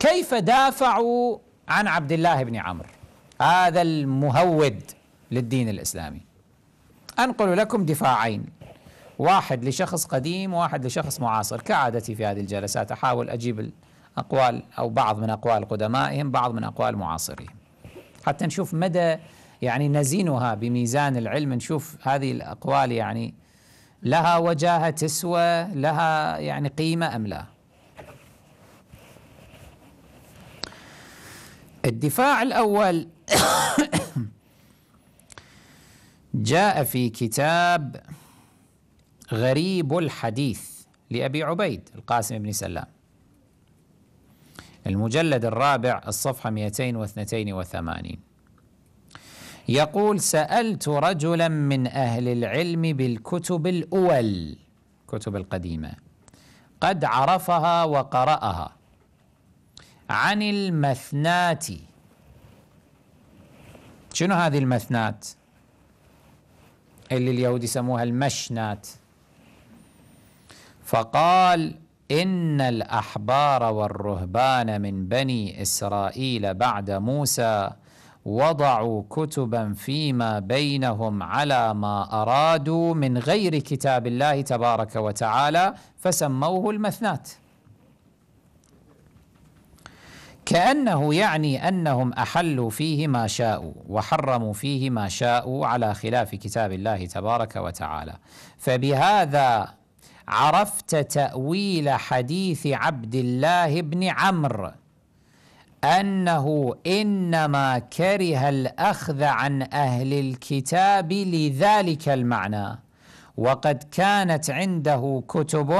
كيف دافعوا عن عبد الله بن عمرو هذا المهود للدين الاسلامي انقل لكم دفاعين واحد لشخص قديم واحد لشخص معاصر كعادتي في هذه الجلسات احاول اجيب الاقوال او بعض من اقوال قدمائهم بعض من اقوال معاصريهم حتى نشوف مدى يعني نزينها بميزان العلم نشوف هذه الاقوال يعني لها وجاهه تسوى لها يعني قيمه ام لا الدفاع الأول جاء في كتاب غريب الحديث لأبي عبيد القاسم بن سلام المجلد الرابع الصفحة 282 يقول سألت رجلا من أهل العلم بالكتب الأول كتب القديمة قد عرفها وقرأها عن المثنات شنو هذه المثنات اللي اليهود يسموها المشنات فقال إن الأحبار والرهبان من بني إسرائيل بعد موسى وضعوا كتبا فيما بينهم على ما أرادوا من غير كتاب الله تبارك وتعالى فسموه المثنات كأنه يعني أنهم أحلوا فيه ما شاءوا وحرموا فيه ما شاءوا على خلاف كتاب الله تبارك وتعالى فبهذا عرفت تأويل حديث عبد الله بن عمرو أنه إنما كره الأخذ عن أهل الكتاب لذلك المعنى وقد كانت عنده كتب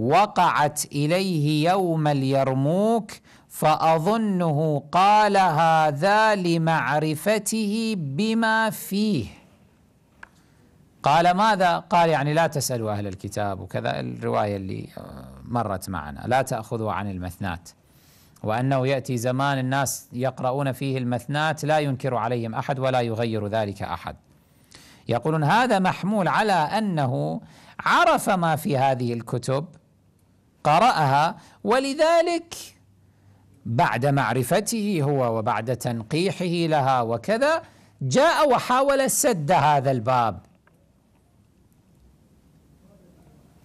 وقعت إليه يوم اليرموك فأظنه قال هذا لمعرفته بما فيه قال ماذا؟ قال يعني لا تسألوا أهل الكتاب وكذا الرواية اللي آه، مرت معنا لا تأخذوا عن المثنات وأنه يأتي زمان الناس يقرؤون فيه المثنات لا ينكر عليهم أحد ولا يغير ذلك أحد يقولون هذا محمول على أنه عرف ما في هذه الكتب قرأها ولذلك بعد معرفته هو وبعد تنقيحه لها وكذا جاء وحاول سد هذا الباب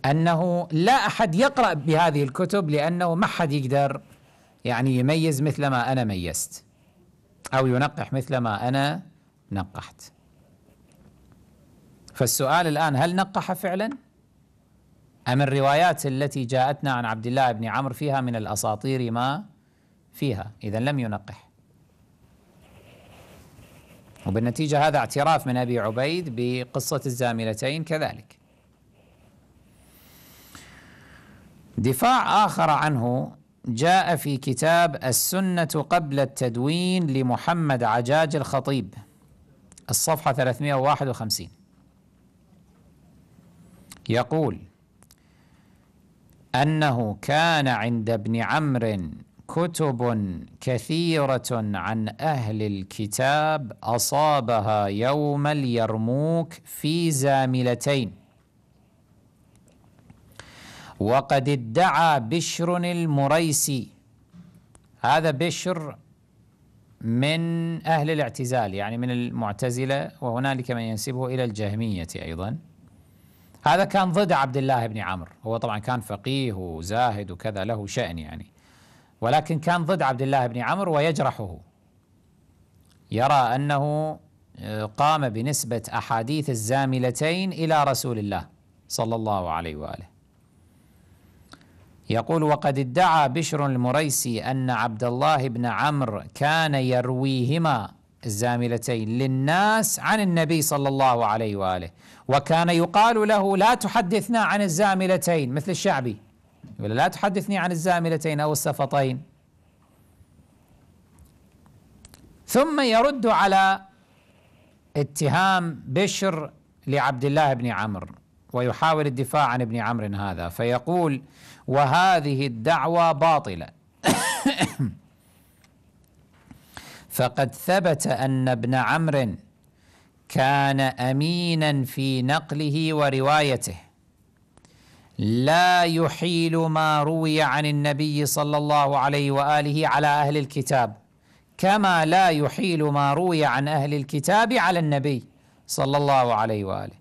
أنه لا أحد يقرأ بهذه الكتب لأنه ما حد يقدر يعني يميز مثل ما أنا ميزت أو ينقح مثل ما أنا نقحت فالسؤال الآن هل نقح فعلا؟ أم الروايات التي جاءتنا عن عبد الله بن عمرو فيها من الأساطير ما فيها إذا لم ينقح وبالنتيجة هذا اعتراف من أبي عبيد بقصة الزاملتين كذلك دفاع آخر عنه جاء في كتاب السنة قبل التدوين لمحمد عجاج الخطيب الصفحة 351 يقول أنه كان عند ابن عمرو كتب كثيرة عن أهل الكتاب أصابها يوم اليرموك في زاملتين وقد ادعى بشر المريسي هذا بشر من أهل الاعتزال يعني من المعتزلة وهنالك من ينسبه إلى الجهمية أيضاً هذا كان ضد عبد الله بن عمرو هو طبعا كان فقيه وزاهد وكذا له شأن يعني ولكن كان ضد عبد الله بن عمرو ويجرحه يرى أنه آه، قام بنسبة أحاديث الزاملتين إلى رسول الله صلى الله عليه وآله يقول وقد ادعى بشر المريسي أن عبد الله بن عمرو كان يرويهما الزاملتين للناس عن النبي صلى الله عليه واله وكان يقال له لا تحدثنا عن الزاملتين مثل الشعبي ولا لا تحدثني عن الزاملتين او السفطين ثم يرد على اتهام بشر لعبد الله بن عمرو ويحاول الدفاع عن ابن عمرو هذا فيقول وهذه الدعوة باطلة فقد ثبت أن ابن عمرو كان أمينا في نقله وروايته لا يحيل ما روي عن النبي صلى الله عليه وآله على أهل الكتاب كما لا يحيل ما روي عن أهل الكتاب على النبي صلى الله عليه وآله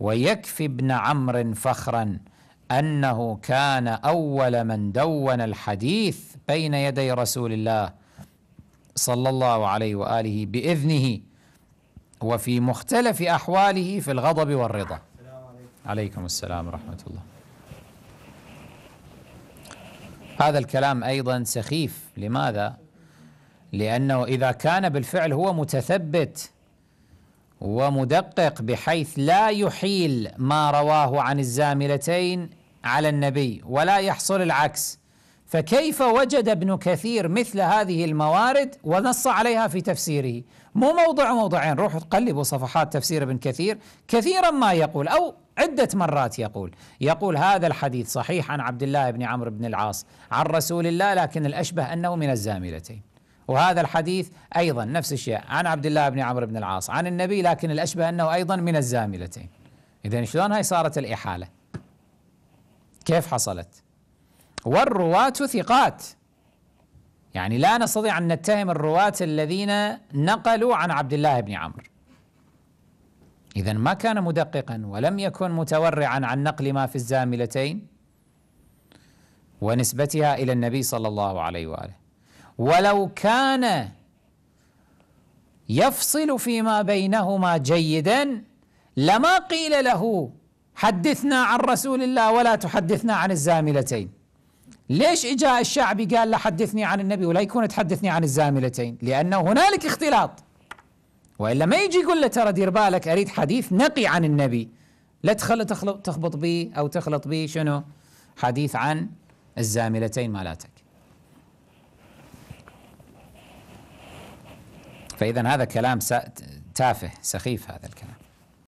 ويكفي ابن عمرو فخرا أنه كان أول من دون الحديث بين يدي رسول الله صلى الله عليه واله باذنه وفي مختلف احواله في الغضب والرضا. السلام عليكم السلام ورحمه الله. هذا الكلام ايضا سخيف، لماذا؟ لانه اذا كان بالفعل هو متثبت ومدقق بحيث لا يحيل ما رواه عن الزاملتين على النبي ولا يحصل العكس فكيف وجد ابن كثير مثل هذه الموارد ونص عليها في تفسيره مو موضع موضعين روحوا قلبوا صفحات تفسير ابن كثير كثيرا ما يقول أو عدة مرات يقول يقول هذا الحديث صحيح عن عبد الله بن عمرو بن العاص عن رسول الله لكن الأشبه أنه من الزاملتين وهذا الحديث أيضا نفس الشيء عن عبد الله بن عمرو بن العاص عن النبي لكن الأشبه أنه أيضا من الزاملتين إذا شلون هاي صارت الإحالة كيف حصلت؟ والرواة ثقات يعني لا نستطيع أن نتهم الرواة الذين نقلوا عن عبد الله بن عمرو إذا ما كان مدققا ولم يكن متورعا عن نقل ما في الزاملتين ونسبتها إلى النبي صلى الله عليه وآله ولو كان يفصل فيما بينهما جيدا لما قيل له حدثنا عن رسول الله ولا تحدثنا عن الزاملتين ليش اجى الشعبي قال له حدثني عن النبي ولا يكون تحدثني عن الزاملتين لانه هنالك اختلاط والا ما يجي يقول له ترى دير بالك اريد حديث نقي عن النبي لا تخل تخبط به او تخلط به شنو حديث عن الزاملتين مالاتك فاذا هذا كلام تافه سخيف هذا الكلام